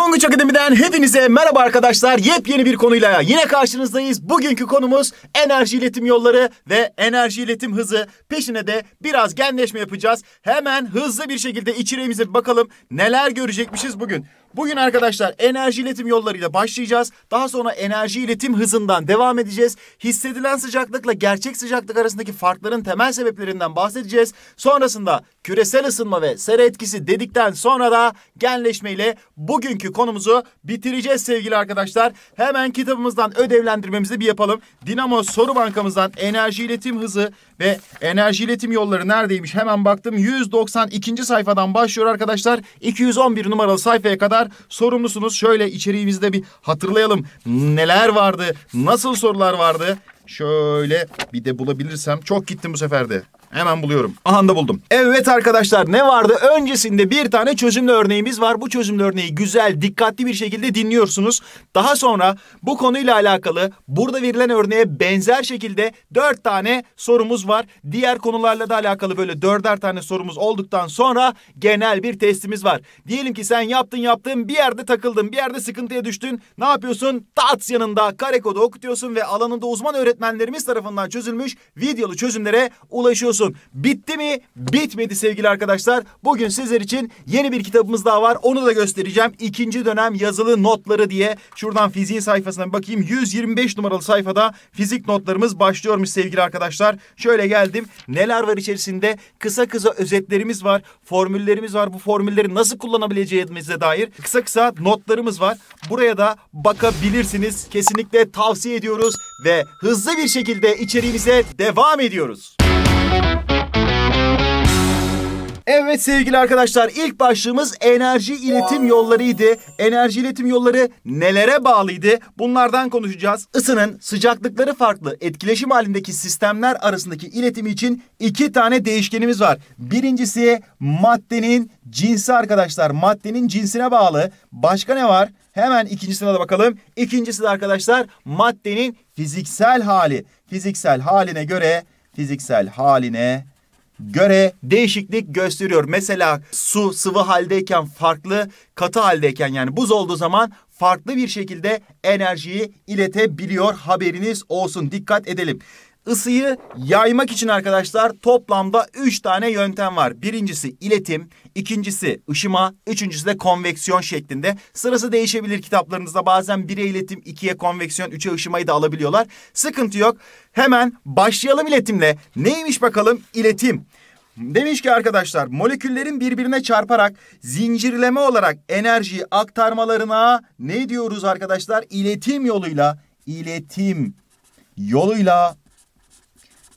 Tonguç Akademi'den hepinize merhaba arkadaşlar. Yepyeni bir konuyla yine karşınızdayız. Bugünkü konumuz enerji iletim yolları ve enerji iletim hızı. Peşine de biraz genleşme yapacağız. Hemen hızlı bir şekilde içeriğimize bir bakalım. Neler görecekmişiz bugün. Bugün arkadaşlar enerji iletim yollarıyla başlayacağız. Daha sonra enerji iletim hızından devam edeceğiz. Hissedilen sıcaklıkla gerçek sıcaklık arasındaki farkların temel sebeplerinden bahsedeceğiz. Sonrasında küresel ısınma ve sera etkisi dedikten sonra da genleşme ile bugünkü konumuzu bitireceğiz sevgili arkadaşlar. Hemen kitabımızdan ödevlendirmemizi bir yapalım. Dinamo soru bankamızdan enerji iletim hızı ve enerji iletim yolları neredeymiş hemen baktım. 192. sayfadan başlıyor arkadaşlar. 211 numaralı sayfaya kadar kadar sorumlusunuz. Şöyle içeriğimizde bir hatırlayalım. Neler vardı? Nasıl sorular vardı? Şöyle bir de bulabilirsem. Çok gittim bu sefer de. Hemen buluyorum. Aha da buldum. Evet arkadaşlar ne vardı? Öncesinde bir tane çözümlü örneğimiz var. Bu çözümlü örneği güzel, dikkatli bir şekilde dinliyorsunuz. Daha sonra bu konuyla alakalı burada verilen örneğe benzer şekilde dört tane sorumuz var. Diğer konularla da alakalı böyle dörder tane sorumuz olduktan sonra genel bir testimiz var. Diyelim ki sen yaptın yaptın bir yerde takıldın, bir yerde sıkıntıya düştün. Ne yapıyorsun? Tats yanında kare kodu okutuyorsun ve alanında uzman öğretmenlerimiz tarafından çözülmüş videolu çözümlere ulaşıyorsun olsun. Bitti mi? Bitmedi sevgili arkadaşlar. Bugün sizler için yeni bir kitabımız daha var. Onu da göstereceğim. İkinci dönem yazılı notları diye. Şuradan fiziğin sayfasına bakayım. 125 numaralı sayfada fizik notlarımız başlıyormuş sevgili arkadaşlar. Şöyle geldim. Neler var içerisinde? Kısa kısa özetlerimiz var. Formüllerimiz var. Bu formülleri nasıl kullanabileceğimize dair kısa kısa notlarımız var. Buraya da bakabilirsiniz. Kesinlikle tavsiye ediyoruz ve hızlı bir şekilde içeriğimize devam ediyoruz. Evet sevgili arkadaşlar ilk başlığımız enerji iletim yollarıydı. Enerji iletim yolları nelere bağlıydı? Bunlardan konuşacağız. Isının sıcaklıkları farklı etkileşim halindeki sistemler arasındaki iletim için iki tane değişkenimiz var. Birincisi maddenin cinsi arkadaşlar. Maddenin cinsine bağlı. Başka ne var? Hemen ikincisine de bakalım. İkincisi de arkadaşlar maddenin fiziksel hali. Fiziksel haline göre fiziksel haline göre değişiklik gösteriyor. Mesela su sıvı haldeyken farklı, katı haldeyken yani buz olduğu zaman farklı bir şekilde enerjiyi iletebiliyor. Haberiniz olsun. Dikkat edelim ısıyı yaymak için arkadaşlar toplamda üç tane yöntem var. Birincisi iletim, ikincisi ışıma, üçüncüsü de konveksiyon şeklinde. Sırası değişebilir kitaplarınızda bazen bire iletim, ikiye konveksiyon, üçe ışımayı da alabiliyorlar. Sıkıntı yok. Hemen başlayalım iletimle. Neymiş bakalım iletim? Demiş ki arkadaşlar moleküllerin birbirine çarparak zincirleme olarak enerjiyi aktarmalarına ne diyoruz arkadaşlar? İletim yoluyla, iletim yoluyla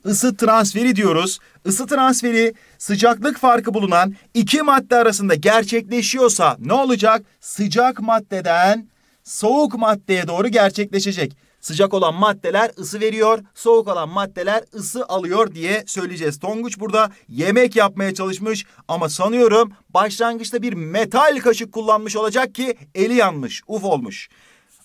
ısı transferi diyoruz. Isı transferi sıcaklık farkı bulunan iki madde arasında gerçekleşiyorsa ne olacak? Sıcak maddeden soğuk maddeye doğru gerçekleşecek. Sıcak olan maddeler ısı veriyor, soğuk olan maddeler ısı alıyor diye söyleyeceğiz. Tonguç burada yemek yapmaya çalışmış ama sanıyorum başlangıçta bir metal kaşık kullanmış olacak ki eli yanmış, uf olmuş.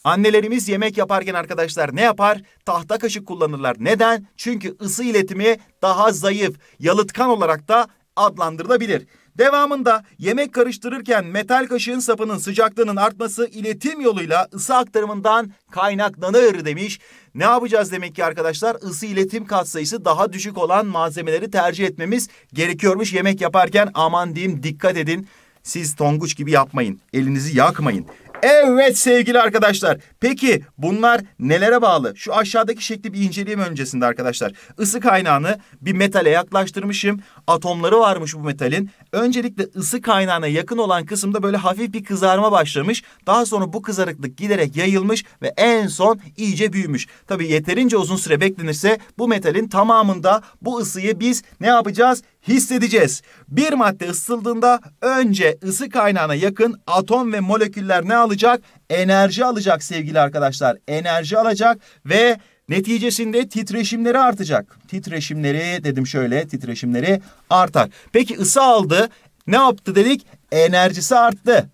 Annelerimiz yemek yaparken arkadaşlar ne yapar? Tahta kaşık kullanırlar. Neden? Çünkü ısı iletimi daha zayıf, yalıtkan olarak da adlandırılabilir. Devamında yemek karıştırırken metal kaşığın sapının sıcaklığının artması iletim yoluyla ısı aktarımından kaynaklanır demiş. Ne yapacağız demek ki arkadaşlar? Isı iletim katsayısı daha düşük olan malzemeleri tercih etmemiz gerekiyormuş yemek yaparken aman diyeyim dikkat edin. Siz tonguç gibi yapmayın. Elinizi yakmayın. Evet sevgili arkadaşlar. Peki bunlar nelere bağlı? Şu aşağıdaki şekli bir inceleyeyim öncesinde arkadaşlar. Isı kaynağını bir metale yaklaştırmışım. Atomları varmış bu metalin. Öncelikle ısı kaynağına yakın olan kısımda böyle hafif bir kızarma başlamış. Daha sonra bu kızarıklık giderek yayılmış ve en son iyice büyümüş. Tabi yeterince uzun süre beklenirse bu metalin tamamında bu ısıyı biz ne yapacağız? hissedeceğiz. Bir madde ısıtıldığında önce ısı kaynağına yakın atom ve moleküller ne alacak? Enerji alacak sevgili arkadaşlar. Enerji alacak ve Neticesinde titreşimleri artacak. Titreşimleri dedim şöyle titreşimleri artar. Peki ısı aldı ne yaptı dedik? Enerjisi arttı.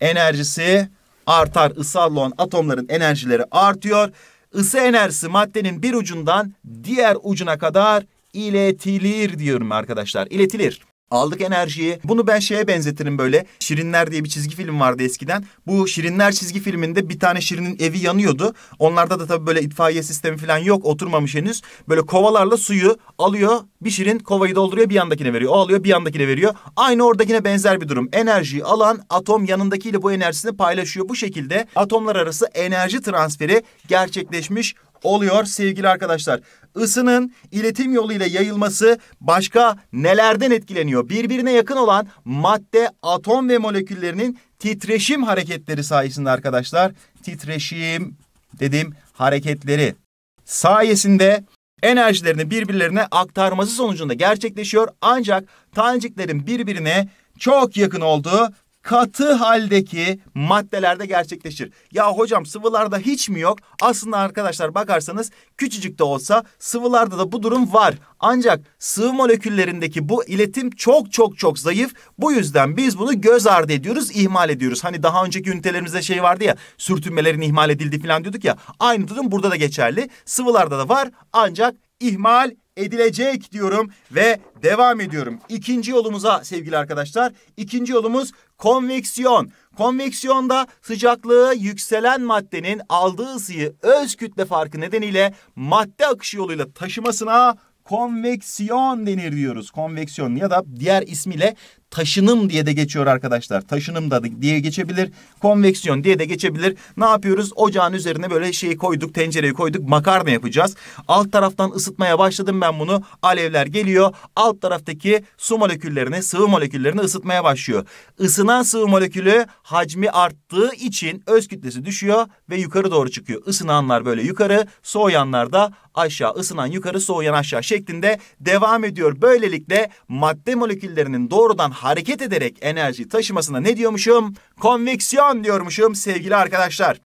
Enerjisi artar. Isı alınan atomların enerjileri artıyor. Isı enerjisi maddenin bir ucundan diğer ucuna kadar iletilir diyorum arkadaşlar. İletilir. Aldık enerjiyi. Bunu ben şeye benzetirim böyle. Şirinler diye bir çizgi film vardı eskiden. Bu Şirinler çizgi filminde bir tane Şirin'in evi yanıyordu. Onlarda da tabii böyle itfaiye sistemi falan yok. Oturmamış henüz. Böyle kovalarla suyu alıyor. Bir Şirin kovayı dolduruyor bir yandakine veriyor. O alıyor bir yandakine veriyor. Aynı oradakine benzer bir durum. Enerjiyi alan atom yanındakiyle bu enerjisini paylaşıyor. Bu şekilde atomlar arası enerji transferi gerçekleşmiş oluyor sevgili arkadaşlar? Isının iletim yoluyla yayılması başka nelerden etkileniyor? Birbirine yakın olan madde, atom ve moleküllerinin titreşim hareketleri sayesinde arkadaşlar. Titreşim dedim hareketleri sayesinde enerjilerini birbirlerine aktarması sonucunda gerçekleşiyor. Ancak taneciklerin birbirine çok yakın olduğu katı haldeki maddelerde gerçekleşir. Ya hocam sıvılarda hiç mi yok? Aslında arkadaşlar bakarsanız küçücük de olsa sıvılarda da bu durum var. Ancak sıvı moleküllerindeki bu iletim çok çok çok zayıf. Bu yüzden biz bunu göz ardı ediyoruz, ihmal ediyoruz. Hani daha önceki ünitelerimizde şey vardı ya, sürtünmelerin ihmal edildi falan diyorduk ya. Aynı durum burada da geçerli. Sıvılarda da var ancak ihmal edilecek diyorum ve devam ediyorum. İkinci yolumuza sevgili arkadaşlar. İkinci yolumuz konveksiyon. Konveksiyonda sıcaklığı yükselen maddenin aldığı ısıyı öz kütle farkı nedeniyle madde akışı yoluyla taşımasına konveksiyon denir diyoruz. Konveksiyon ya da diğer ismiyle taşınım diye de geçiyor arkadaşlar. Taşınım da diye geçebilir. Konveksiyon diye de geçebilir. Ne yapıyoruz? Ocağın üzerine böyle şeyi koyduk, tencereyi koyduk. Makarna yapacağız. Alt taraftan ısıtmaya başladım ben bunu. Alevler geliyor. Alt taraftaki su moleküllerini, sıvı moleküllerini ısıtmaya başlıyor. Isınan sıvı molekülü hacmi arttığı için öz kütlesi düşüyor ve yukarı doğru çıkıyor. Isınanlar böyle yukarı, soğuyanlar da aşağı, ısınan yukarı, soğuyan aşağı şeklinde devam ediyor. Böylelikle madde moleküllerinin doğrudan hareket ederek enerji taşımasına ne diyormuşum? Konveksiyon diyormuşum sevgili arkadaşlar.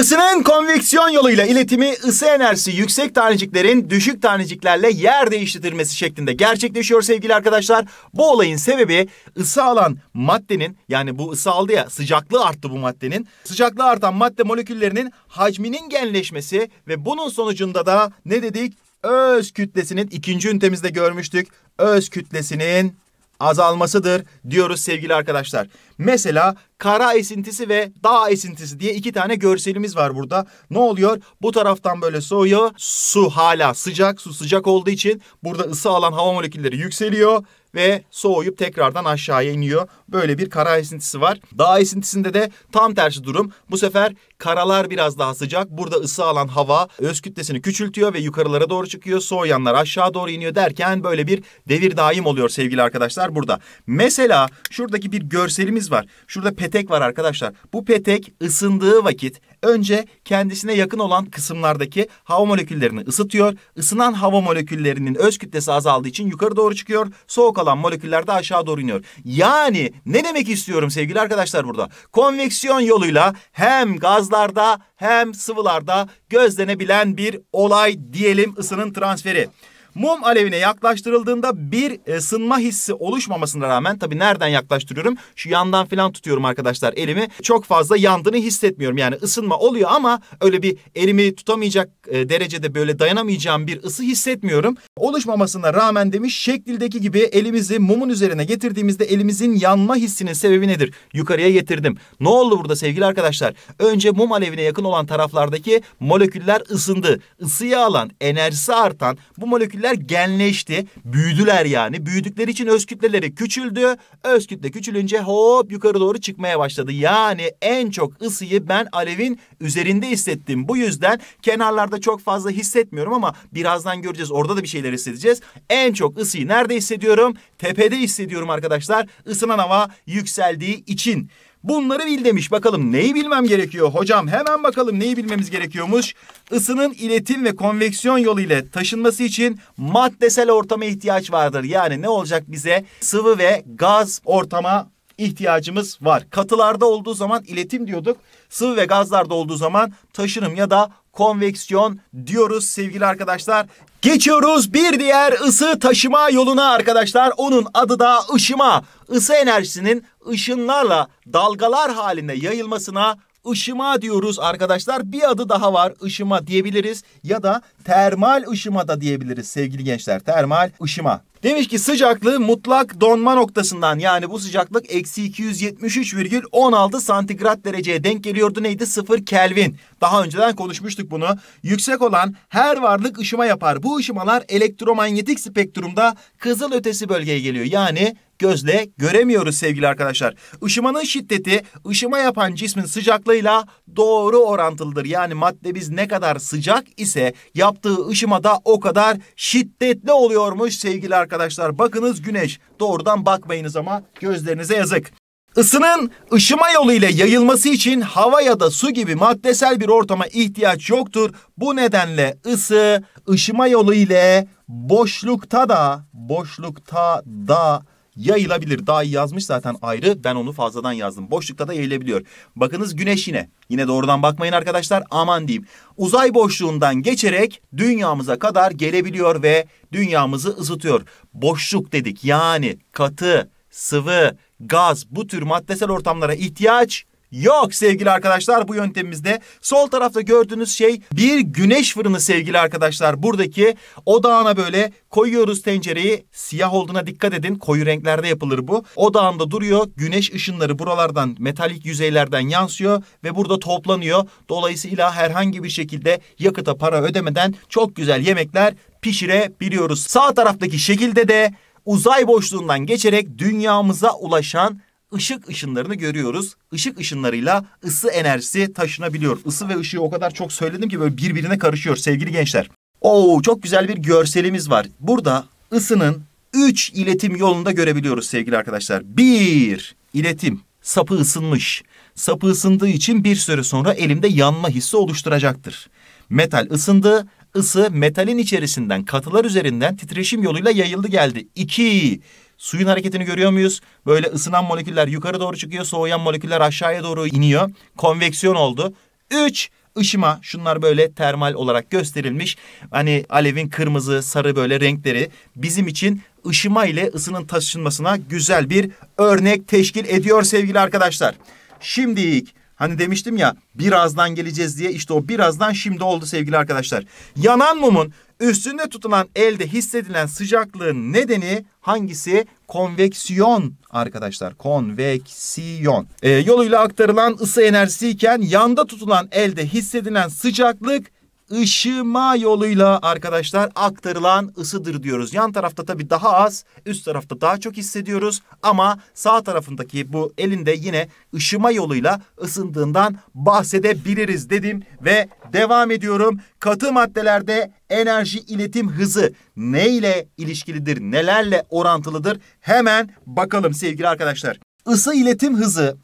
Isının konveksiyon yoluyla iletimi ısı enerjisi yüksek taneciklerin düşük taneciklerle yer değiştirmesi şeklinde gerçekleşiyor sevgili arkadaşlar. Bu olayın sebebi ısı alan maddenin yani bu ısı aldı ya sıcaklığı arttı bu maddenin. Sıcaklığı artan madde moleküllerinin hacminin genleşmesi ve bunun sonucunda da ne dedik? Öz kütlesinin ikinci ünitemizde görmüştük. Öz kütlesinin azalmasıdır diyoruz sevgili arkadaşlar. Mesela kara esintisi ve dağ esintisi diye iki tane görselimiz var burada. Ne oluyor? Bu taraftan böyle soğuyor. Su hala sıcak. Su sıcak olduğu için burada ısı alan hava molekülleri yükseliyor ve soğuyup tekrardan aşağıya iniyor. Böyle bir kara esintisi var. Dağ esintisinde de tam tersi durum. Bu sefer karalar biraz daha sıcak. Burada ısı alan hava öz kütlesini küçültüyor ve yukarılara doğru çıkıyor. Soğuyanlar aşağı doğru iniyor derken böyle bir devir daim oluyor sevgili arkadaşlar burada. Mesela şuradaki bir görselimiz var. Şurada petek var arkadaşlar. Bu petek ısındığı vakit Önce kendisine yakın olan kısımlardaki hava moleküllerini ısıtıyor. Isınan hava moleküllerinin öz kütlesi azaldığı için yukarı doğru çıkıyor. Soğuk alan moleküller de aşağı doğru iniyor. Yani ne demek istiyorum sevgili arkadaşlar burada? Konveksiyon yoluyla hem gazlarda hem sıvılarda gözlenebilen bir olay diyelim ısının transferi. Mum alevine yaklaştırıldığında bir ısınma e, hissi oluşmamasına rağmen tabii nereden yaklaştırıyorum? Şu yandan falan tutuyorum arkadaşlar elimi. Çok fazla yandığını hissetmiyorum. Yani ısınma oluyor ama öyle bir elimi tutamayacak e, derecede böyle dayanamayacağım bir ısı hissetmiyorum. Oluşmamasına rağmen demiş şeklindeki gibi elimizi mumun üzerine getirdiğimizde elimizin yanma hissinin sebebi nedir? Yukarıya getirdim. Ne oldu burada sevgili arkadaşlar? Önce mum alevine yakın olan taraflardaki moleküller ısındı. Isıyı alan, enerjisi artan bu moleküller moleküller genleşti. Büyüdüler yani. Büyüdükleri için öz kütleleri küçüldü. Öz kütle küçülünce hop yukarı doğru çıkmaya başladı. Yani en çok ısıyı ben alevin üzerinde hissettim. Bu yüzden kenarlarda çok fazla hissetmiyorum ama birazdan göreceğiz. Orada da bir şeyler hissedeceğiz. En çok ısıyı nerede hissediyorum? Tepede hissediyorum arkadaşlar. Isınan hava yükseldiği için. Bunları bil demiş. Bakalım neyi bilmem gerekiyor? Hocam hemen bakalım neyi bilmemiz gerekiyormuş? Isının iletim ve konveksiyon yolu ile taşınması için maddesel ortama ihtiyaç vardır. Yani ne olacak bize? Sıvı ve gaz ortama ihtiyacımız var. Katılarda olduğu zaman iletim diyorduk. Sıvı ve gazlarda olduğu zaman taşınım ya da konveksiyon diyoruz sevgili arkadaşlar. Geçiyoruz bir diğer ısı taşıma yoluna arkadaşlar. Onun adı da ışıma. Isı enerjisinin ışınlarla dalgalar halinde yayılmasına ışıma diyoruz arkadaşlar. Bir adı daha var ışıma diyebiliriz ya da termal ışıma da diyebiliriz sevgili gençler. Termal ışıma. Demiş ki sıcaklığı mutlak donma noktasından yani bu sıcaklık eksi 273,16 santigrat dereceye denk geliyordu. Neydi? 0 Kelvin. Daha önceden konuşmuştuk bunu. Yüksek olan her varlık ışıma yapar. Bu ışımalar elektromanyetik spektrumda kızıl ötesi bölgeye geliyor. Yani gözle göremiyoruz sevgili arkadaşlar. Işımanın şiddeti ışıma yapan cismin sıcaklığıyla doğru orantılıdır. Yani maddemiz ne kadar sıcak ise yaptığı ışıma da o kadar şiddetli oluyormuş sevgili arkadaşlar. Bakınız güneş doğrudan bakmayınız ama gözlerinize yazık. Isının ışıma yolu ile yayılması için hava ya da su gibi maddesel bir ortama ihtiyaç yoktur. Bu nedenle ısı ışıma yolu ile boşlukta da boşlukta da yayılabilir. Daha iyi yazmış zaten ayrı. Ben onu fazladan yazdım. Boşlukta da yayılabiliyor. Bakınız güneş yine. Yine doğrudan bakmayın arkadaşlar. Aman diyeyim. Uzay boşluğundan geçerek dünyamıza kadar gelebiliyor ve dünyamızı ısıtıyor. Boşluk dedik. Yani katı, sıvı, gaz bu tür maddesel ortamlara ihtiyaç Yok sevgili arkadaşlar bu yöntemimizde sol tarafta gördüğünüz şey bir güneş fırını sevgili arkadaşlar. Buradaki odağına böyle koyuyoruz tencereyi. Siyah olduğuna dikkat edin. Koyu renklerde yapılır bu. Odağında duruyor. Güneş ışınları buralardan metalik yüzeylerden yansıyor ve burada toplanıyor. Dolayısıyla herhangi bir şekilde yakıta para ödemeden çok güzel yemekler pişirebiliyoruz. Sağ taraftaki şekilde de uzay boşluğundan geçerek dünyamıza ulaşan ışık ışınlarını görüyoruz. Işık ışınlarıyla ısı enerjisi taşınabiliyor. Isı ve ışığı o kadar çok söyledim ki böyle birbirine karışıyor sevgili gençler. Oo çok güzel bir görselimiz var. Burada ısının 3 iletim yolunda görebiliyoruz sevgili arkadaşlar. 1 iletim sapı ısınmış. Sapı ısındığı için bir süre sonra elimde yanma hissi oluşturacaktır. Metal ısındı, ısı metalin içerisinden katılar üzerinden titreşim yoluyla yayıldı geldi. 2 Suyun hareketini görüyor muyuz? Böyle ısınan moleküller yukarı doğru çıkıyor, soğuyan moleküller aşağıya doğru iniyor. Konveksiyon oldu. Üç, ışıma şunlar böyle termal olarak gösterilmiş. Hani alevin kırmızı, sarı böyle renkleri bizim için ışıma ile ısının taşınmasına güzel bir örnek teşkil ediyor sevgili arkadaşlar. Şimdi Hani demiştim ya birazdan geleceğiz diye işte o birazdan şimdi oldu sevgili arkadaşlar. Yanan mumun üstünde tutulan elde hissedilen sıcaklığın nedeni hangisi? Konveksiyon arkadaşlar. Konveksiyon. Ee, yoluyla aktarılan ısı enerjisi iken yanda tutulan elde hissedilen sıcaklık ışıma yoluyla arkadaşlar aktarılan ısıdır diyoruz. Yan tarafta tabii daha az, üst tarafta daha çok hissediyoruz ama sağ tarafındaki bu elinde yine ışıma yoluyla ısındığından bahsedebiliriz dedim ve devam ediyorum. Katı maddelerde enerji iletim hızı ne ile ilişkilidir, nelerle orantılıdır hemen bakalım sevgili arkadaşlar. Isı iletim hızı,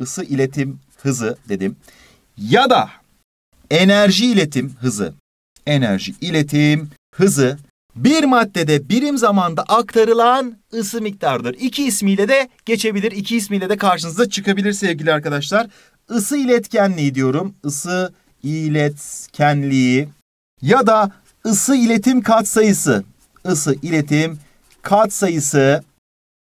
ısı iletim hızı dedim ya da enerji iletim hızı, enerji iletim hızı bir maddede birim zamanda aktarılan ısı miktarıdır. İki ismiyle de geçebilir, iki ismiyle de karşınıza çıkabilir sevgili arkadaşlar. Isı iletkenliği diyorum, ısı iletkenliği ya da ısı iletim katsayısı, ısı iletim katsayısı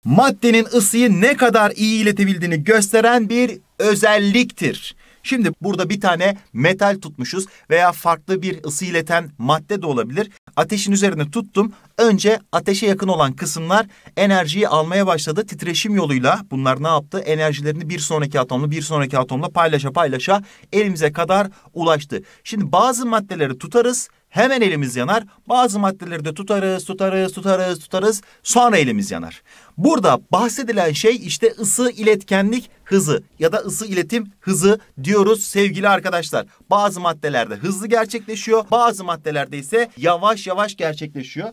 maddenin ısıyı ne kadar iyi iletebildiğini gösteren bir özelliktir. Şimdi burada bir tane metal tutmuşuz veya farklı bir ısı ileten madde de olabilir. Ateşin üzerine tuttum. Önce ateşe yakın olan kısımlar enerjiyi almaya başladı. Titreşim yoluyla bunlar ne yaptı? Enerjilerini bir sonraki atomla bir sonraki atomla paylaşa paylaşa elimize kadar ulaştı. Şimdi bazı maddeleri tutarız Hemen elimiz yanar. Bazı maddeleri de tutarız, tutarız, tutarız, tutarız. Sonra elimiz yanar. Burada bahsedilen şey işte ısı iletkenlik hızı ya da ısı iletim hızı diyoruz sevgili arkadaşlar. Bazı maddelerde hızlı gerçekleşiyor, bazı maddelerde ise yavaş yavaş gerçekleşiyor.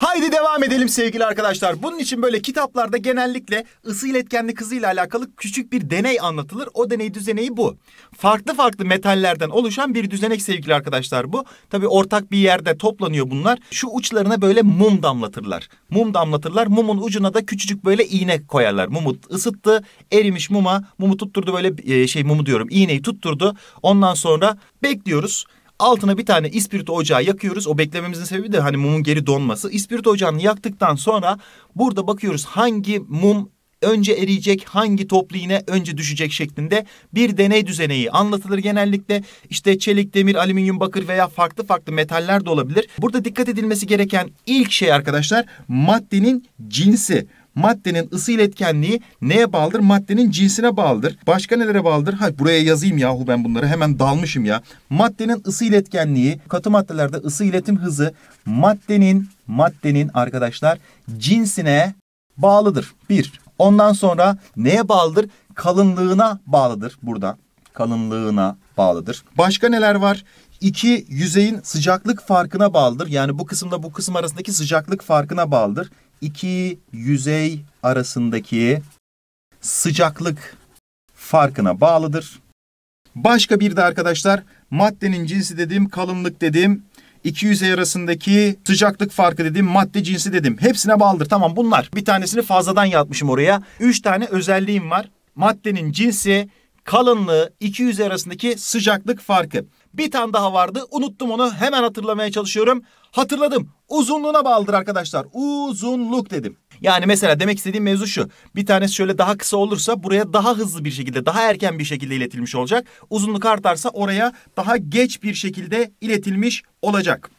Haydi devam edelim sevgili arkadaşlar. Bunun için böyle kitaplarda genellikle ısı iletkenli kızıyla alakalı küçük bir deney anlatılır. O deney düzeneği bu. Farklı farklı metallerden oluşan bir düzenek sevgili arkadaşlar bu. Tabi ortak bir yerde toplanıyor bunlar. Şu uçlarına böyle mum damlatırlar. Mum damlatırlar. Mumun ucuna da küçücük böyle iğne koyarlar. Mumu ısıttı, erimiş muma. Mumu tutturdu böyle e, şey mumu diyorum. iğneyi tutturdu. Ondan sonra bekliyoruz. Altına bir tane ispirit ocağı yakıyoruz. O beklememizin sebebi de hani mumun geri donması. İspirit ocağını yaktıktan sonra burada bakıyoruz hangi mum önce eriyecek hangi toplu iğne önce düşecek şeklinde bir deney düzeneği anlatılır genellikle. işte çelik, demir, alüminyum, bakır veya farklı farklı metaller de olabilir. Burada dikkat edilmesi gereken ilk şey arkadaşlar maddenin cinsi maddenin ısı iletkenliği neye bağlıdır? Maddenin cinsine bağlıdır. Başka nelere bağlıdır? Ha buraya yazayım yahu ben bunları hemen dalmışım ya. Maddenin ısı iletkenliği, katı maddelerde ısı iletim hızı maddenin maddenin arkadaşlar cinsine bağlıdır. Bir. Ondan sonra neye bağlıdır? Kalınlığına bağlıdır burada. Kalınlığına bağlıdır. Başka neler var? İki, yüzeyin sıcaklık farkına bağlıdır. Yani bu kısımda bu kısım arasındaki sıcaklık farkına bağlıdır iki yüzey arasındaki sıcaklık farkına bağlıdır. Başka bir de arkadaşlar maddenin cinsi dedim, kalınlık dedim, iki yüzey arasındaki sıcaklık farkı dedim, madde cinsi dedim. Hepsine bağlıdır. Tamam bunlar. Bir tanesini fazladan yatmışım oraya. Üç tane özelliğim var. Maddenin cinsi, kalınlığı, iki yüzey arasındaki sıcaklık farkı. Bir tane daha vardı. Unuttum onu. Hemen hatırlamaya çalışıyorum. Hatırladım. Uzunluğuna bağlıdır arkadaşlar. Uzunluk dedim. Yani mesela demek istediğim mevzu şu. Bir tanesi şöyle daha kısa olursa buraya daha hızlı bir şekilde, daha erken bir şekilde iletilmiş olacak. Uzunluk artarsa oraya daha geç bir şekilde iletilmiş olacak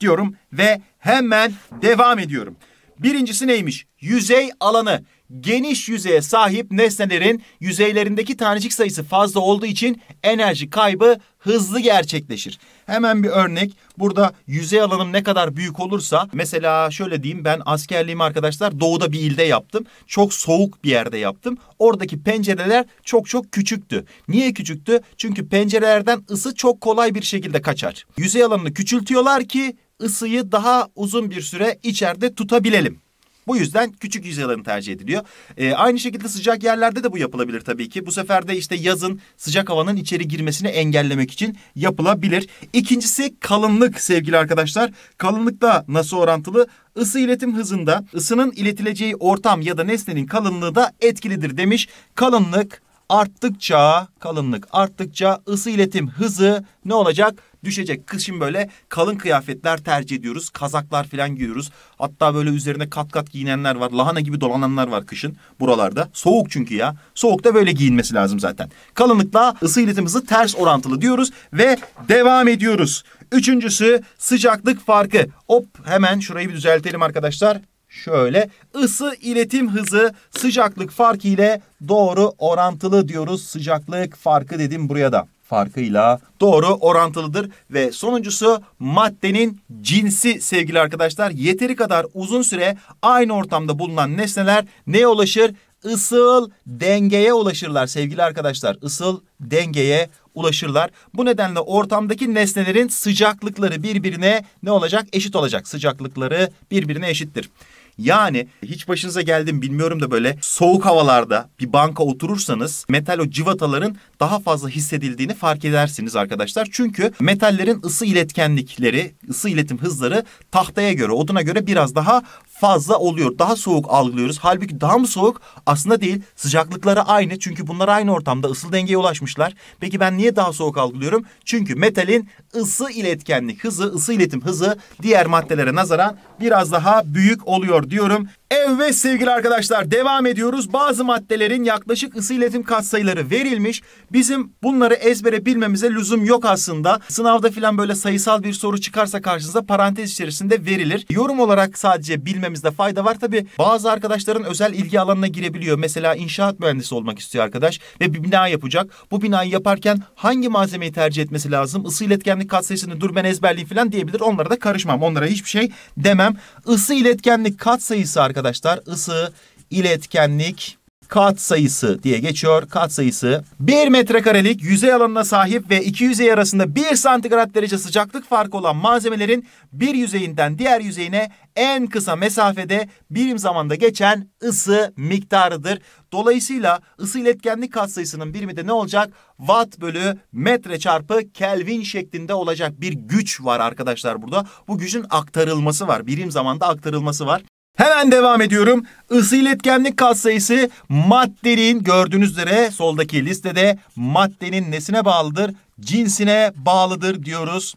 diyorum ve hemen devam ediyorum. Birincisi neymiş? Yüzey alanı geniş yüzeye sahip nesnelerin yüzeylerindeki tanecik sayısı fazla olduğu için enerji kaybı hızlı gerçekleşir. Hemen bir örnek. Burada yüzey alanım ne kadar büyük olursa mesela şöyle diyeyim ben askerliğimi arkadaşlar doğuda bir ilde yaptım. Çok soğuk bir yerde yaptım. Oradaki pencereler çok çok küçüktü. Niye küçüktü? Çünkü pencerelerden ısı çok kolay bir şekilde kaçar. Yüzey alanını küçültüyorlar ki ısıyı daha uzun bir süre içeride tutabilelim. Bu yüzden küçük yüz tercih ediliyor. E, aynı şekilde sıcak yerlerde de bu yapılabilir tabii ki. Bu sefer de işte yazın sıcak havanın içeri girmesini engellemek için yapılabilir. İkincisi kalınlık sevgili arkadaşlar. kalınlık da nasıl orantılı? Isı iletim hızında ısının iletileceği ortam ya da nesnenin kalınlığı da etkilidir demiş. Kalınlık arttıkça kalınlık arttıkça ısı iletim hızı ne olacak? Düşecek. Kışın böyle kalın kıyafetler tercih ediyoruz. Kazaklar falan giyiyoruz. Hatta böyle üzerine kat kat giyinenler var. Lahana gibi dolananlar var kışın buralarda. Soğuk çünkü ya. Soğukta böyle giyinmesi lazım zaten. Kalınlıkla ısı iletim hızı ters orantılı diyoruz ve devam ediyoruz. Üçüncüsü sıcaklık farkı. Hop hemen şurayı bir düzeltelim arkadaşlar. Şöyle ısı iletim hızı sıcaklık farkı ile doğru orantılı diyoruz. Sıcaklık farkı dedim buraya da farkıyla doğru orantılıdır. Ve sonuncusu maddenin cinsi sevgili arkadaşlar. Yeteri kadar uzun süre aynı ortamda bulunan nesneler neye ulaşır? Isıl dengeye ulaşırlar sevgili arkadaşlar. Isıl dengeye ulaşırlar. Bu nedenle ortamdaki nesnelerin sıcaklıkları birbirine ne olacak? Eşit olacak. Sıcaklıkları birbirine eşittir. Yani hiç başınıza geldim bilmiyorum da böyle soğuk havalarda bir banka oturursanız metal o civataların daha fazla hissedildiğini fark edersiniz arkadaşlar. Çünkü metallerin ısı iletkenlikleri, ısı iletim hızları tahtaya göre, oduna göre biraz daha fazla oluyor. Daha soğuk algılıyoruz. Halbuki daha mı soğuk? Aslında değil. Sıcaklıkları aynı. Çünkü bunlar aynı ortamda ısı dengeye ulaşmışlar. Peki ben niye daha soğuk algılıyorum? Çünkü metalin ısı iletkenlik hızı, ısı iletim hızı diğer maddelere nazaran biraz daha büyük oluyor diyorum. Evet sevgili arkadaşlar devam ediyoruz. Bazı maddelerin yaklaşık ısı iletim katsayıları verilmiş. Bizim bunları ezbere bilmemize lüzum yok aslında. Sınavda filan böyle sayısal bir soru çıkarsa karşınıza parantez içerisinde verilir. Yorum olarak sadece bilmemizde fayda var. Tabi bazı arkadaşların özel ilgi alanına girebiliyor. Mesela inşaat mühendisi olmak istiyor arkadaş ve bir bina yapacak. Bu binayı yaparken hangi malzemeyi tercih etmesi lazım? Isı iletkenlik katsayısını dur ben ezberleyeyim filan diyebilir. Onlara da karışmam. Onlara hiçbir şey demem. Isı iletkenlik katsayısı arkadaşlar arkadaşlar ısı, iletkenlik, kat sayısı diye geçiyor. Kat sayısı 1 metrekarelik yüzey alanına sahip ve iki yüzey arasında 1 santigrat derece sıcaklık farkı olan malzemelerin bir yüzeyinden diğer yüzeyine en kısa mesafede birim zamanda geçen ısı miktarıdır. Dolayısıyla ısı iletkenlik katsayısının birimi de ne olacak? Watt bölü metre çarpı Kelvin şeklinde olacak bir güç var arkadaşlar burada. Bu gücün aktarılması var. Birim zamanda aktarılması var. Hemen devam ediyorum. Isı iletkenlik katsayısı maddenin gördüğünüz üzere soldaki listede maddenin nesine bağlıdır? Cinsine bağlıdır diyoruz.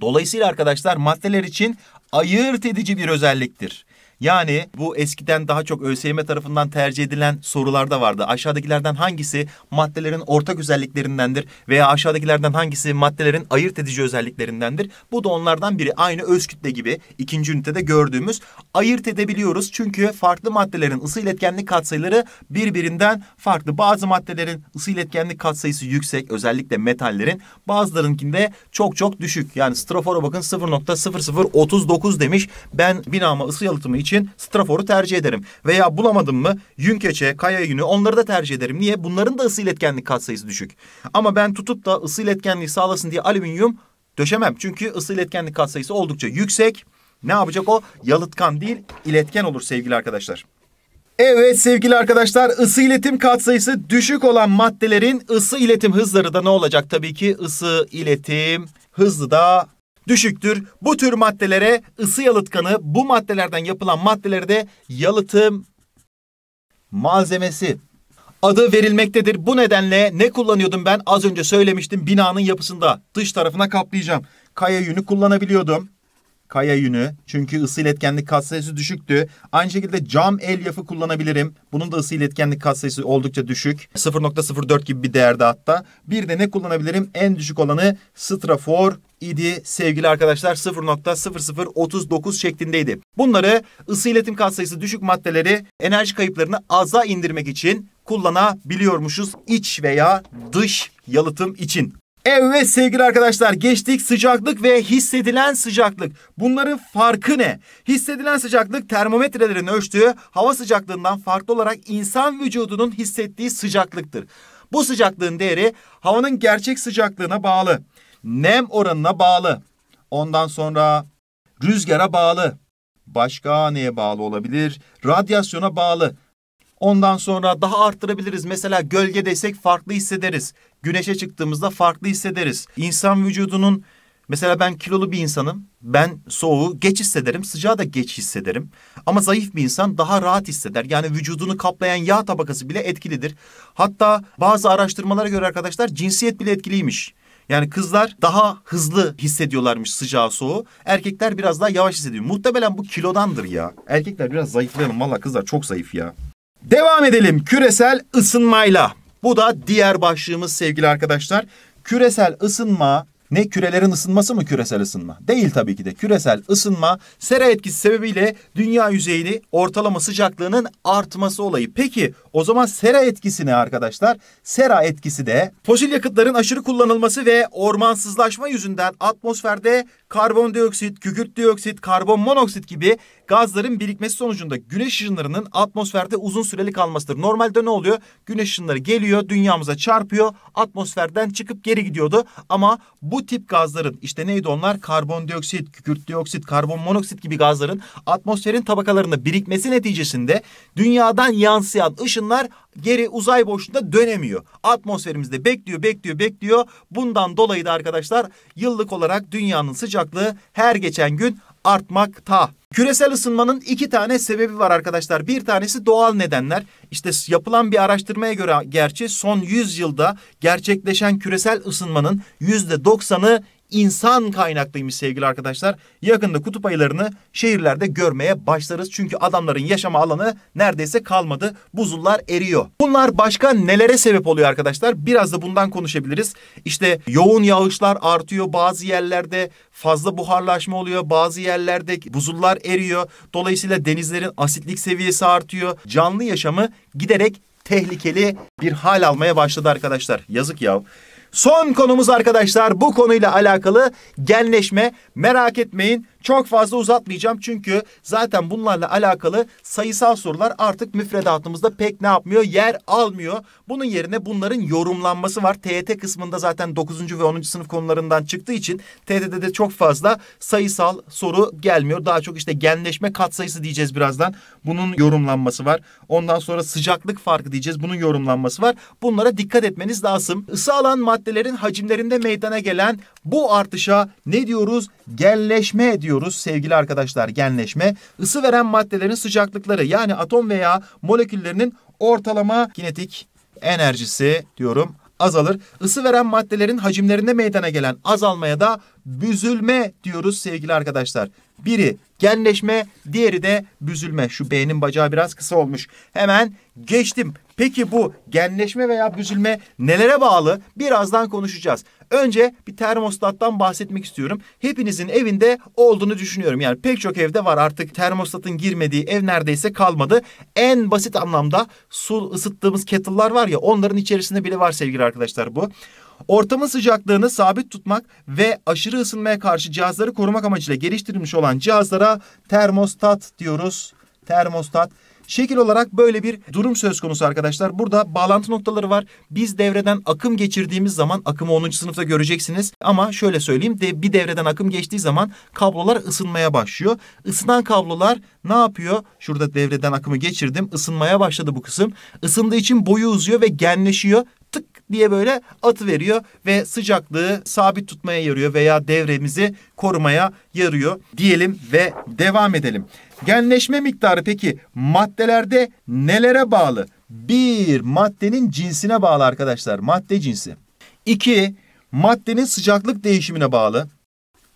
Dolayısıyla arkadaşlar maddeler için ayırt edici bir özelliktir. Yani bu eskiden daha çok ÖSYM tarafından tercih edilen sorularda vardı. Aşağıdakilerden hangisi maddelerin ortak özelliklerindendir veya aşağıdakilerden hangisi maddelerin ayırt edici özelliklerindendir? Bu da onlardan biri. Aynı öz kütle gibi ikinci ünitede gördüğümüz ayırt edebiliyoruz. Çünkü farklı maddelerin ısı iletkenlik katsayıları birbirinden farklı. Bazı maddelerin ısı iletkenlik katsayısı yüksek özellikle metallerin bazılarınkinde çok çok düşük. Yani strofora bakın 0.0039 demiş. Ben binama ısı yalıtımı için için Strafor'u tercih ederim. Veya bulamadım mı Yünkeç'e, Kaya Yün'ü onları da tercih ederim. Niye? Bunların da ısı iletkenlik katsayısı düşük. Ama ben tutup da ısı iletkenliği sağlasın diye alüminyum döşemem. Çünkü ısı iletkenlik katsayısı oldukça yüksek. Ne yapacak o? Yalıtkan değil, iletken olur sevgili arkadaşlar. Evet sevgili arkadaşlar ısı iletim katsayısı düşük olan maddelerin ısı iletim hızları da ne olacak? Tabii ki ısı iletim hızı da düşüktür. Bu tür maddelere ısı yalıtkanı bu maddelerden yapılan maddelere de yalıtım malzemesi adı verilmektedir. Bu nedenle ne kullanıyordum ben? Az önce söylemiştim binanın yapısında dış tarafına kaplayacağım. Kaya yünü kullanabiliyordum kaya yünü. Çünkü ısı iletkenlik kat sayısı düşüktü. Aynı şekilde cam elyafı kullanabilirim. Bunun da ısı iletkenlik kat sayısı oldukça düşük. 0.04 gibi bir değerde hatta. Bir de ne kullanabilirim? En düşük olanı strafor idi sevgili arkadaşlar 0.0039 şeklindeydi. Bunları ısı iletim katsayısı düşük maddeleri enerji kayıplarını aza indirmek için kullanabiliyormuşuz iç veya dış yalıtım için. Evet sevgili arkadaşlar geçtik sıcaklık ve hissedilen sıcaklık. Bunların farkı ne? Hissedilen sıcaklık termometrelerin ölçtüğü hava sıcaklığından farklı olarak insan vücudunun hissettiği sıcaklıktır. Bu sıcaklığın değeri havanın gerçek sıcaklığına bağlı, nem oranına bağlı, ondan sonra rüzgara bağlı, başka neye bağlı olabilir, radyasyona bağlı. Ondan sonra daha arttırabiliriz. Mesela gölgedeysek farklı hissederiz. Güneşe çıktığımızda farklı hissederiz. İnsan vücudunun mesela ben kilolu bir insanım. Ben soğuğu geç hissederim, sıcağı da geç hissederim. Ama zayıf bir insan daha rahat hisseder. Yani vücudunu kaplayan yağ tabakası bile etkilidir. Hatta bazı araştırmalara göre arkadaşlar cinsiyet bile etkiliymiş. Yani kızlar daha hızlı hissediyorlarmış sıcağı soğuğu. Erkekler biraz daha yavaş hissediyor. Muhtemelen bu kilodandır ya. Erkekler biraz zayıflayalım. Valla kızlar çok zayıf ya. Devam edelim küresel ısınmayla. Bu da diğer başlığımız sevgili arkadaşlar. Küresel ısınma ne kürelerin ısınması mı küresel ısınma? Değil tabii ki de. Küresel ısınma sera etkisi sebebiyle dünya yüzeyini ortalama sıcaklığının artması olayı. Peki o zaman sera etkisi ne arkadaşlar? Sera etkisi de fosil yakıtların aşırı kullanılması ve ormansızlaşma yüzünden atmosferde karbondioksit, kükürt dioksit, karbon monoksit gibi gazların birikmesi sonucunda güneş ışınlarının atmosferde uzun süreli kalmasıdır. Normalde ne oluyor? Güneş ışınları geliyor, dünyamıza çarpıyor, atmosferden çıkıp geri gidiyordu. Ama bu tip gazların işte neydi onlar? Karbondioksit, kükürt dioksit, karbon monoksit gibi gazların atmosferin tabakalarında birikmesi neticesinde dünyadan yansıyan ışınlar geri uzay boşluğunda dönemiyor. Atmosferimizde bekliyor, bekliyor, bekliyor. Bundan dolayı da arkadaşlar yıllık olarak dünyanın sıcaklığı her geçen gün artmakta. Küresel ısınmanın iki tane sebebi var arkadaşlar. Bir tanesi doğal nedenler. İşte yapılan bir araştırmaya göre gerçi son 100 yılda gerçekleşen küresel ısınmanın %90'ı insan kaynaklıymış sevgili arkadaşlar. Yakında kutup ayılarını şehirlerde görmeye başlarız. Çünkü adamların yaşama alanı neredeyse kalmadı. Buzullar eriyor. Bunlar başka nelere sebep oluyor arkadaşlar? Biraz da bundan konuşabiliriz. İşte yoğun yağışlar artıyor. Bazı yerlerde fazla buharlaşma oluyor. Bazı yerlerde buzullar eriyor. Dolayısıyla denizlerin asitlik seviyesi artıyor. Canlı yaşamı giderek tehlikeli bir hal almaya başladı arkadaşlar. Yazık ya. Son konumuz arkadaşlar bu konuyla alakalı genleşme. Merak etmeyin çok fazla uzatmayacağım çünkü zaten bunlarla alakalı sayısal sorular artık müfredatımızda pek ne yapmıyor? Yer almıyor. Bunun yerine bunların yorumlanması var. TET kısmında zaten 9. ve 10. sınıf konularından çıktığı için TET'de de çok fazla sayısal soru gelmiyor. Daha çok işte genleşme katsayısı diyeceğiz birazdan. Bunun yorumlanması var. Ondan sonra sıcaklık farkı diyeceğiz. Bunun yorumlanması var. Bunlara dikkat etmeniz lazım. Isı alan maddelerin hacimlerinde meydana gelen bu artışa ne diyoruz? Genleşme diyor diyoruz sevgili arkadaşlar genleşme. Isı veren maddelerin sıcaklıkları yani atom veya moleküllerinin ortalama kinetik enerjisi diyorum azalır. Isı veren maddelerin hacimlerinde meydana gelen azalmaya da büzülme diyoruz sevgili arkadaşlar. Biri genleşme, diğeri de büzülme. Şu beynin bacağı biraz kısa olmuş. Hemen geçtim. Peki bu genleşme veya büzülme nelere bağlı? Birazdan konuşacağız. Önce bir termostattan bahsetmek istiyorum. Hepinizin evinde olduğunu düşünüyorum. Yani pek çok evde var artık termostatın girmediği ev neredeyse kalmadı. En basit anlamda su ısıttığımız kettle'lar var ya onların içerisinde bile var sevgili arkadaşlar bu. Ortamın sıcaklığını sabit tutmak ve aşırı ısınmaya karşı cihazları korumak amacıyla geliştirilmiş olan cihazlara termostat diyoruz. Termostat. Şekil olarak böyle bir durum söz konusu arkadaşlar. Burada bağlantı noktaları var. Biz devreden akım geçirdiğimiz zaman akımı 10. sınıfta göreceksiniz. Ama şöyle söyleyeyim de bir devreden akım geçtiği zaman kablolar ısınmaya başlıyor. Isınan kablolar ne yapıyor? Şurada devreden akımı geçirdim. Isınmaya başladı bu kısım. Isındığı için boyu uzuyor ve genleşiyor diye böyle atı veriyor ve sıcaklığı sabit tutmaya yarıyor veya devremizi korumaya yarıyor diyelim ve devam edelim. Genleşme miktarı peki maddelerde nelere bağlı? Bir, maddenin cinsine bağlı arkadaşlar. Madde cinsi. İki, maddenin sıcaklık değişimine bağlı.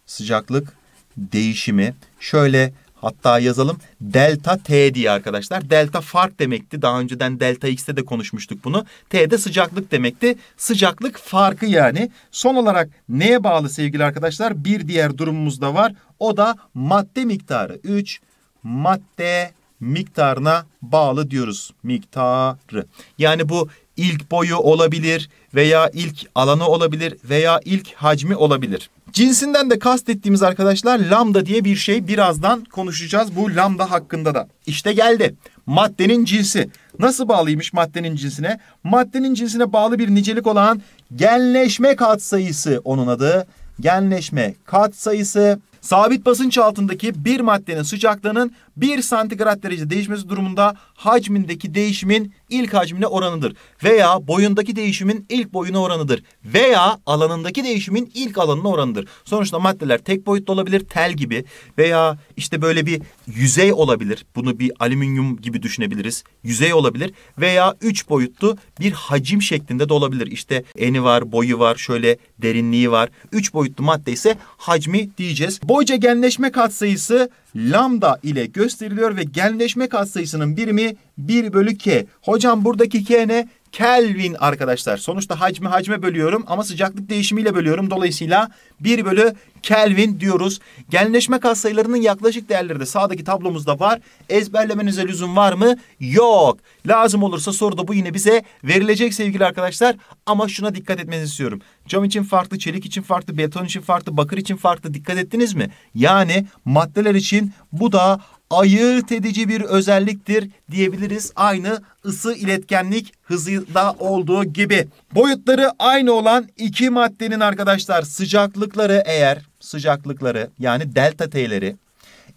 Sıcaklık değişimi. Şöyle Hatta yazalım delta T diye arkadaşlar. Delta fark demekti. Daha önceden delta X'te de konuşmuştuk bunu. T de sıcaklık demekti. Sıcaklık farkı yani. Son olarak neye bağlı sevgili arkadaşlar? Bir diğer durumumuz da var. O da madde miktarı. 3 madde miktarına bağlı diyoruz. Miktarı. Yani bu ilk boyu olabilir veya ilk alanı olabilir veya ilk hacmi olabilir. Cinsinden de kastettiğimiz arkadaşlar lambda diye bir şey birazdan konuşacağız bu lambda hakkında da. İşte geldi maddenin cinsi. Nasıl bağlıymış maddenin cinsine? Maddenin cinsine bağlı bir nicelik olan genleşme katsayısı onun adı. Genleşme katsayısı sabit basınç altındaki bir maddenin sıcaklığının 1 santigrat derece değişmesi durumunda hacmindeki değişimin ilk hacmine oranıdır. Veya boyundaki değişimin ilk boyuna oranıdır. Veya alanındaki değişimin ilk alanına oranıdır. Sonuçta maddeler tek boyutlu olabilir tel gibi veya işte böyle bir yüzey olabilir. Bunu bir alüminyum gibi düşünebiliriz. Yüzey olabilir veya üç boyutlu bir hacim şeklinde de olabilir. İşte eni var, boyu var, şöyle derinliği var. Üç boyutlu madde ise hacmi diyeceğiz. Boyca genleşme katsayısı lambda ile gösteriliyor ve genleşme katsayısının birimi 1 bölü k. Hocam buradaki k ne? Kelvin arkadaşlar. Sonuçta hacmi hacme bölüyorum ama sıcaklık değişimiyle bölüyorum. Dolayısıyla 1 bölü Kelvin diyoruz. Genleşme katsayılarının yaklaşık değerleri de sağdaki tablomuzda var. Ezberlemenize lüzum var mı? Yok. Lazım olursa soruda bu yine bize verilecek sevgili arkadaşlar. Ama şuna dikkat etmenizi istiyorum. Cam için farklı, çelik için farklı, beton için farklı, bakır için farklı. Dikkat ettiniz mi? Yani maddeler için bu da ayırt edici bir özelliktir diyebiliriz. Aynı ısı iletkenlik hızında olduğu gibi. Boyutları aynı olan iki maddenin arkadaşlar sıcaklıkları eğer sıcaklıkları yani delta T'leri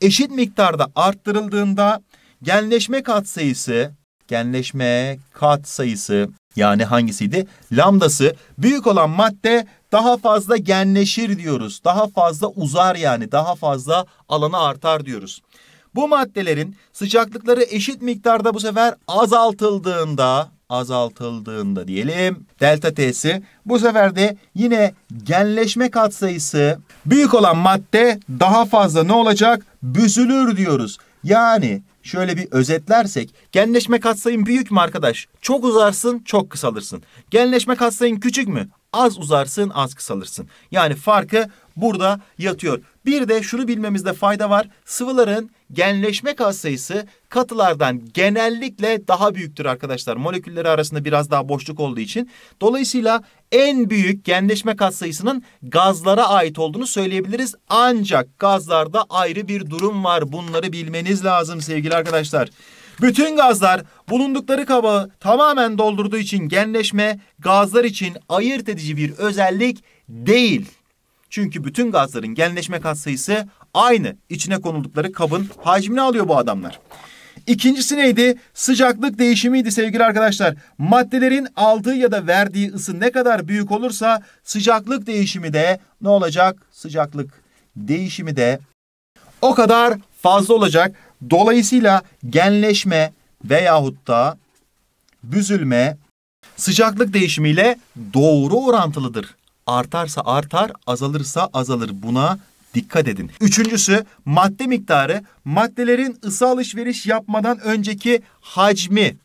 eşit miktarda arttırıldığında genleşme katsayısı genleşme katsayısı yani hangisiydi? Lambdası büyük olan madde daha fazla genleşir diyoruz. Daha fazla uzar yani daha fazla alanı artar diyoruz. Bu maddelerin sıcaklıkları eşit miktarda bu sefer azaltıldığında azaltıldığında diyelim delta T'si bu sefer de yine genleşme katsayısı büyük olan madde daha fazla ne olacak? Büzülür diyoruz. Yani şöyle bir özetlersek genleşme katsayın büyük mü arkadaş? Çok uzarsın çok kısalırsın. Genleşme katsayın küçük mü? Az uzarsın az kısalırsın. Yani farkı burada yatıyor. Bir de şunu bilmemizde fayda var. Sıvıların genleşme katsayısı katılardan genellikle daha büyüktür arkadaşlar. Molekülleri arasında biraz daha boşluk olduğu için. Dolayısıyla en büyük genleşme katsayısının gazlara ait olduğunu söyleyebiliriz. Ancak gazlarda ayrı bir durum var. Bunları bilmeniz lazım sevgili arkadaşlar. Bütün gazlar bulundukları kabağı tamamen doldurduğu için genleşme gazlar için ayırt edici bir özellik değil. Çünkü bütün gazların genleşme katsayısı aynı. İçine konuldukları kabın hacmini alıyor bu adamlar. İkincisi neydi? Sıcaklık değişimiydi sevgili arkadaşlar. Maddelerin aldığı ya da verdiği ısı ne kadar büyük olursa sıcaklık değişimi de ne olacak? Sıcaklık değişimi de o kadar fazla olacak. Dolayısıyla genleşme veyahut da büzülme sıcaklık değişimiyle doğru orantılıdır. Artarsa artar, azalırsa azalır. Buna dikkat edin. Üçüncüsü madde miktarı maddelerin ısı alışveriş yapmadan önceki hacmi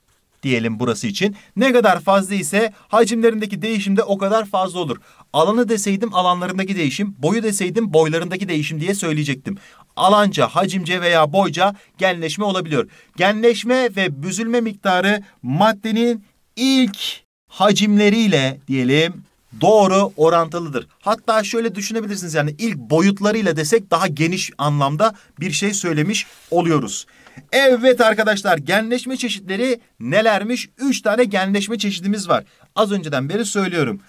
diyelim burası için. Ne kadar fazla ise hacimlerindeki değişim de o kadar fazla olur. Alanı deseydim alanlarındaki değişim, boyu deseydim boylarındaki değişim diye söyleyecektim. Alanca, hacimce veya boyca genleşme olabiliyor. Genleşme ve büzülme miktarı maddenin ilk hacimleriyle diyelim doğru orantılıdır. Hatta şöyle düşünebilirsiniz yani ilk boyutlarıyla desek daha geniş anlamda bir şey söylemiş oluyoruz. Evet arkadaşlar genleşme çeşitleri nelermiş? Üç tane genleşme çeşidimiz var. Az önceden beri söylüyorum.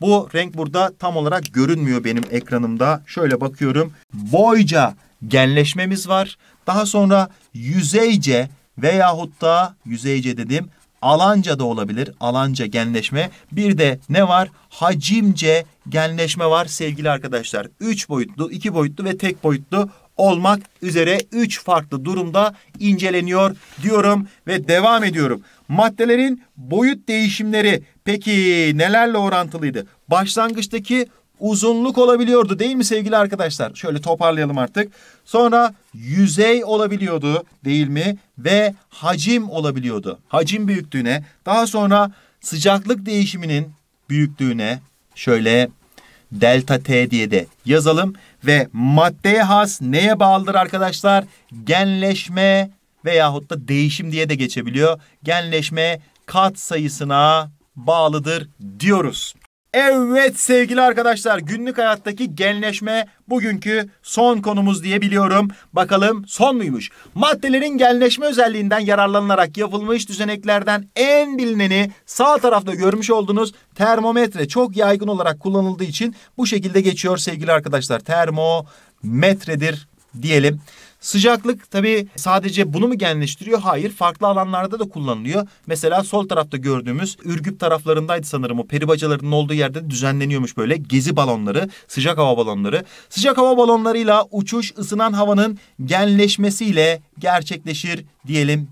Bu renk burada tam olarak görünmüyor benim ekranımda. Şöyle bakıyorum. Boyca genleşmemiz var. Daha sonra yüzeyce veyahut da yüzeyce dedim Alanca da olabilir. Alanca genleşme. Bir de ne var? Hacimce genleşme var sevgili arkadaşlar. Üç boyutlu, iki boyutlu ve tek boyutlu olmak üzere üç farklı durumda inceleniyor diyorum ve devam ediyorum. Maddelerin boyut değişimleri peki nelerle orantılıydı? Başlangıçtaki uzunluk olabiliyordu değil mi sevgili arkadaşlar? Şöyle toparlayalım artık. Sonra yüzey olabiliyordu değil mi? Ve hacim olabiliyordu. Hacim büyüklüğüne daha sonra sıcaklık değişiminin büyüklüğüne şöyle delta T diye de yazalım. Ve maddeye has neye bağlıdır arkadaşlar? Genleşme veyahut da değişim diye de geçebiliyor. Genleşme kat sayısına bağlıdır diyoruz. Evet sevgili arkadaşlar günlük hayattaki genleşme bugünkü son konumuz diye biliyorum. Bakalım son muymuş? Maddelerin genleşme özelliğinden yararlanılarak yapılmış düzeneklerden en bilineni sağ tarafta görmüş olduğunuz termometre çok yaygın olarak kullanıldığı için bu şekilde geçiyor sevgili arkadaşlar. Termometredir diyelim. Sıcaklık tabii sadece bunu mu genleştiriyor? Hayır. Farklı alanlarda da kullanılıyor. Mesela sol tarafta gördüğümüz Ürgüp taraflarındaydı sanırım o peribacalarının olduğu yerde düzenleniyormuş böyle gezi balonları, sıcak hava balonları. Sıcak hava balonlarıyla uçuş ısınan havanın genleşmesiyle gerçekleşir diyelim.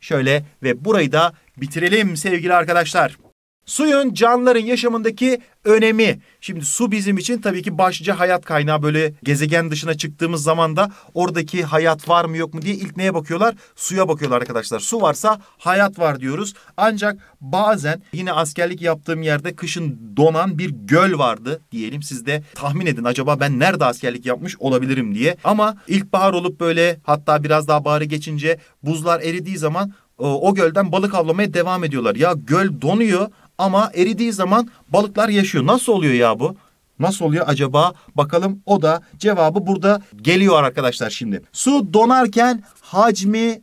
Şöyle ve burayı da bitirelim sevgili arkadaşlar. Suyun canlıların yaşamındaki önemi. Şimdi su bizim için tabii ki başlıca hayat kaynağı. Böyle gezegen dışına çıktığımız zaman da oradaki hayat var mı yok mu diye ilk neye bakıyorlar? Suya bakıyorlar arkadaşlar. Su varsa hayat var diyoruz. Ancak bazen yine askerlik yaptığım yerde kışın donan bir göl vardı diyelim. Siz de tahmin edin acaba ben nerede askerlik yapmış olabilirim diye. Ama ilkbahar olup böyle hatta biraz daha baharı geçince buzlar eridiği zaman e, o gölden balık avlamaya devam ediyorlar. Ya göl donuyor ama eridiği zaman balıklar yaşıyor. Nasıl oluyor ya bu? Nasıl oluyor acaba? Bakalım o da cevabı burada geliyor arkadaşlar şimdi. Su donarken hacmi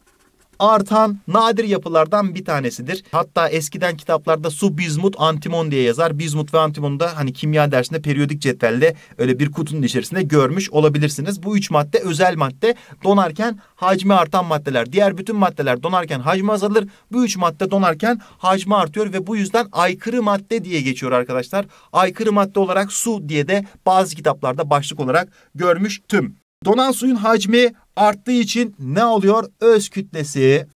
artan nadir yapılardan bir tanesidir. Hatta eskiden kitaplarda su bizmut antimon diye yazar. Bizmut ve antimon da hani kimya dersinde periyodik cetvelle öyle bir kutunun içerisinde görmüş olabilirsiniz. Bu üç madde özel madde donarken hacmi artan maddeler. Diğer bütün maddeler donarken hacmi azalır. Bu üç madde donarken hacmi artıyor ve bu yüzden aykırı madde diye geçiyor arkadaşlar. Aykırı madde olarak su diye de bazı kitaplarda başlık olarak görmüştüm. Donan suyun hacmi arttığı için ne oluyor? Öz kütlesi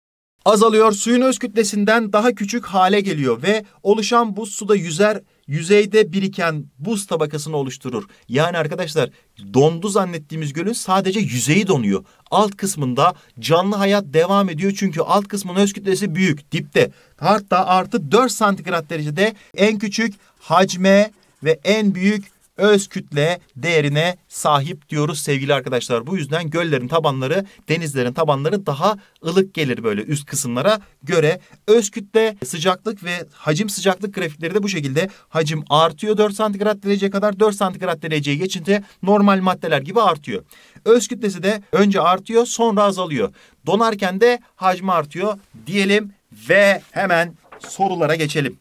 azalıyor. Suyun öz kütlesinden daha küçük hale geliyor ve oluşan buz suda yüzer yüzeyde biriken buz tabakasını oluşturur. Yani arkadaşlar dondu zannettiğimiz gölün sadece yüzeyi donuyor. Alt kısmında canlı hayat devam ediyor çünkü alt kısmın öz kütlesi büyük dipte. Hatta artı 4 santigrat derecede en küçük hacme ve en büyük öz kütle değerine sahip diyoruz sevgili arkadaşlar. Bu yüzden göllerin tabanları, denizlerin tabanları daha ılık gelir böyle üst kısımlara göre. Öz kütle, sıcaklık ve hacim sıcaklık grafikleri de bu şekilde. Hacim artıyor 4 santigrat dereceye kadar. 4 santigrat dereceye geçince normal maddeler gibi artıyor. Öz kütlesi de önce artıyor, sonra azalıyor. Donarken de hacmi artıyor diyelim ve hemen sorulara geçelim.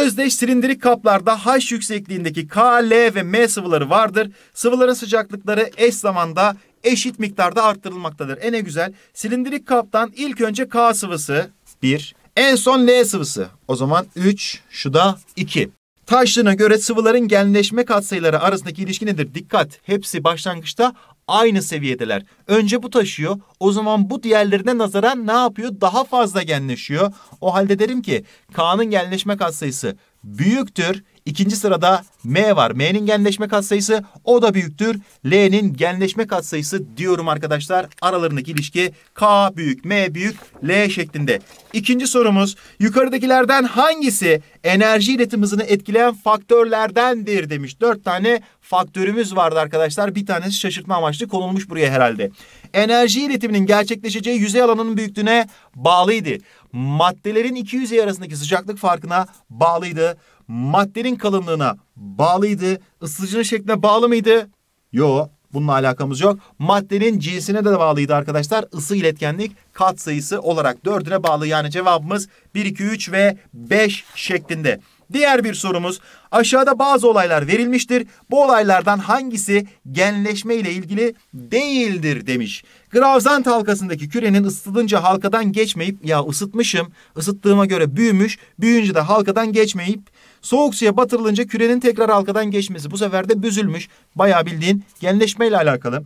Özdeş silindirik kaplarda H yüksekliğindeki K, L ve M sıvıları vardır. Sıvıların sıcaklıkları eş zamanda eşit miktarda arttırılmaktadır. E güzel. Silindirik kaptan ilk önce K sıvısı 1, en son L sıvısı. O zaman 3, şu da 2. Taşlığına göre sıvıların genleşme katsayıları arasındaki ilişki nedir? Dikkat, hepsi başlangıçta aynı seviyedeler. Önce bu taşıyor. O zaman bu diğerlerine nazaran ne yapıyor? Daha fazla genleşiyor. O halde derim ki K'nın genleşme katsayısı büyüktür. İkinci sırada M var. M'nin genleşme katsayısı o da büyüktür. L'nin genleşme katsayısı diyorum arkadaşlar. Aralarındaki ilişki K büyük, M büyük, L şeklinde. İkinci sorumuz yukarıdakilerden hangisi enerji iletim hızını etkileyen faktörlerdendir demiş. Dört tane faktörümüz vardı arkadaşlar. Bir tanesi şaşırtma amaçlı başlığı konulmuş buraya herhalde. Enerji iletiminin gerçekleşeceği yüzey alanının büyüklüğüne bağlıydı. Maddelerin iki yüzey arasındaki sıcaklık farkına bağlıydı. Maddenin kalınlığına bağlıydı. Isıtıcının şekline bağlı mıydı? Yo, bununla alakamız yok. Maddenin cinsine de bağlıydı arkadaşlar. Isı iletkenlik katsayısı olarak dördüne bağlı. Yani cevabımız 1, 2, 3 ve 5 şeklinde. Diğer bir sorumuz aşağıda bazı olaylar verilmiştir. Bu olaylardan hangisi genleşme ile ilgili değildir demiş. Gravzant halkasındaki kürenin ısıtılınca halkadan geçmeyip ya ısıtmışım ısıttığıma göre büyümüş büyüyünce de halkadan geçmeyip soğuk suya batırılınca kürenin tekrar halkadan geçmesi bu sefer de büzülmüş. Bayağı bildiğin genleşme ile alakalı.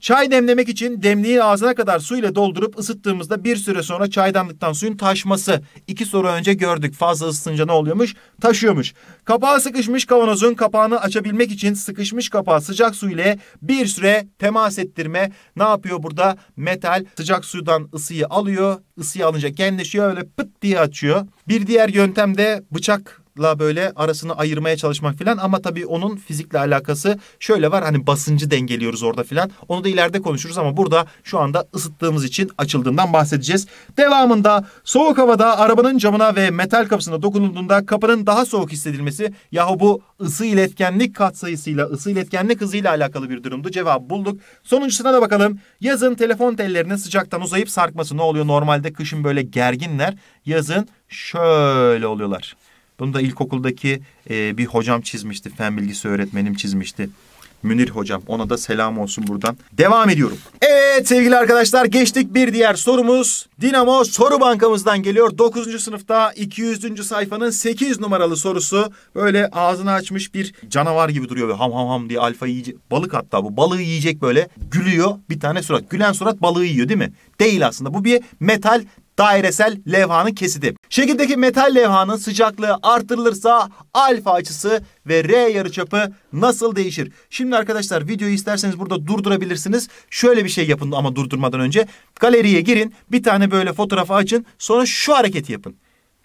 Çay demlemek için demliği ağzına kadar suyla doldurup ısıttığımızda bir süre sonra çaydanlıktan suyun taşması. İki soru önce gördük. Fazla ısıtınca ne oluyormuş? Taşıyormuş. Kapağı sıkışmış kavanozun kapağını açabilmek için sıkışmış kapağı sıcak su ile bir süre temas ettirme. Ne yapıyor burada? Metal sıcak sudan ısıyı alıyor. Isıyı alınca genleşiyor öyle pıt diye açıyor. Bir diğer yöntem de bıçak la böyle arasını ayırmaya çalışmak filan ama tabii onun fizikle alakası şöyle var hani basıncı dengeliyoruz orada filan. Onu da ileride konuşuruz ama burada şu anda ısıttığımız için açıldığından bahsedeceğiz. Devamında soğuk havada arabanın camına ve metal kapısına dokunulduğunda kapının daha soğuk hissedilmesi yahu bu ısı iletkenlik katsayısıyla ısı iletkenlik hızıyla alakalı bir durumdu. Cevap bulduk. Sonuncusuna da bakalım. Yazın telefon tellerinin sıcaktan uzayıp sarkması ne oluyor? Normalde kışın böyle gerginler yazın şöyle oluyorlar. Bunu da ilkokuldaki e, bir hocam çizmişti. Fen bilgisi öğretmenim çizmişti. Münir hocam ona da selam olsun buradan. Devam ediyorum. Evet sevgili arkadaşlar geçtik bir diğer sorumuz. Dinamo soru bankamızdan geliyor. 9. sınıfta 200. sayfanın 8 numaralı sorusu. Böyle ağzını açmış bir canavar gibi duruyor. Böyle ham ham ham diye alfa yiyecek. Balık hatta bu balığı yiyecek böyle gülüyor. Bir tane surat. Gülen surat balığı yiyor değil mi? Değil aslında. Bu bir metal dairesel levhanın kesiti. Şekildeki metal levhanın sıcaklığı artırılırsa alfa açısı ve R yarıçapı nasıl değişir? Şimdi arkadaşlar videoyu isterseniz burada durdurabilirsiniz. Şöyle bir şey yapın ama durdurmadan önce galeriye girin. Bir tane böyle fotoğrafı açın. Sonra şu hareketi yapın.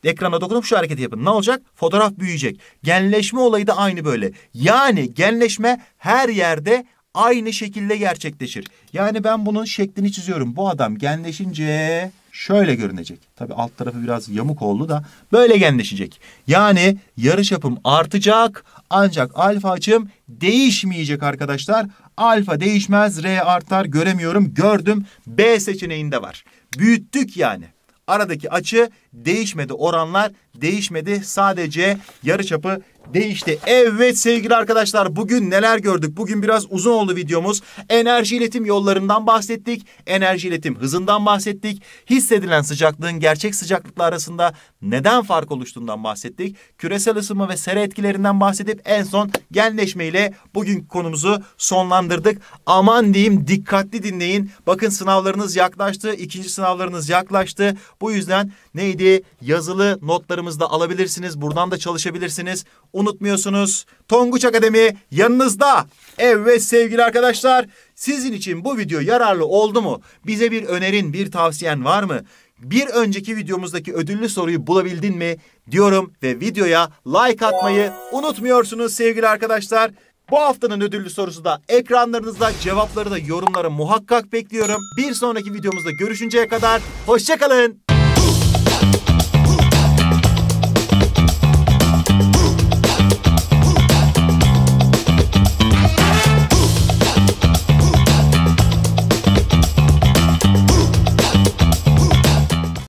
Ekrana dokunup şu hareketi yapın. Ne olacak? Fotoğraf büyüyecek. Genleşme olayı da aynı böyle. Yani genleşme her yerde aynı şekilde gerçekleşir. Yani ben bunun şeklini çiziyorum. Bu adam genleşince şöyle görünecek. Tabi alt tarafı biraz yamuk oldu da böyle genleşecek. Yani yarı çapım artacak ancak alfa açım değişmeyecek arkadaşlar. Alfa değişmez R artar göremiyorum gördüm B seçeneğinde var. Büyüttük yani. Aradaki açı değişmedi. Oranlar değişmedi. Sadece yarıçapı değişti. Evet sevgili arkadaşlar bugün neler gördük? Bugün biraz uzun oldu videomuz. Enerji iletim yollarından bahsettik. Enerji iletim hızından bahsettik. Hissedilen sıcaklığın gerçek sıcaklıkla arasında neden fark oluştuğundan bahsettik. Küresel ısınma ve sera etkilerinden bahsedip en son genleşme ile bugünkü konumuzu sonlandırdık. Aman diyeyim dikkatli dinleyin. Bakın sınavlarınız yaklaştı. ikinci sınavlarınız yaklaştı. Bu yüzden neydi? Yazılı notlarımızda alabilirsiniz. Buradan da çalışabilirsiniz. Unutmuyorsunuz. Tonguç Akademi yanınızda. Evet sevgili arkadaşlar. Sizin için bu video yararlı oldu mu? Bize bir önerin, bir tavsiyen var mı? bir önceki videomuzdaki ödüllü soruyu bulabildin mi diyorum ve videoya like atmayı unutmuyorsunuz sevgili arkadaşlar. Bu haftanın ödüllü sorusu da ekranlarınızda cevapları da yorumlara muhakkak bekliyorum. Bir sonraki videomuzda görüşünceye kadar hoşçakalın.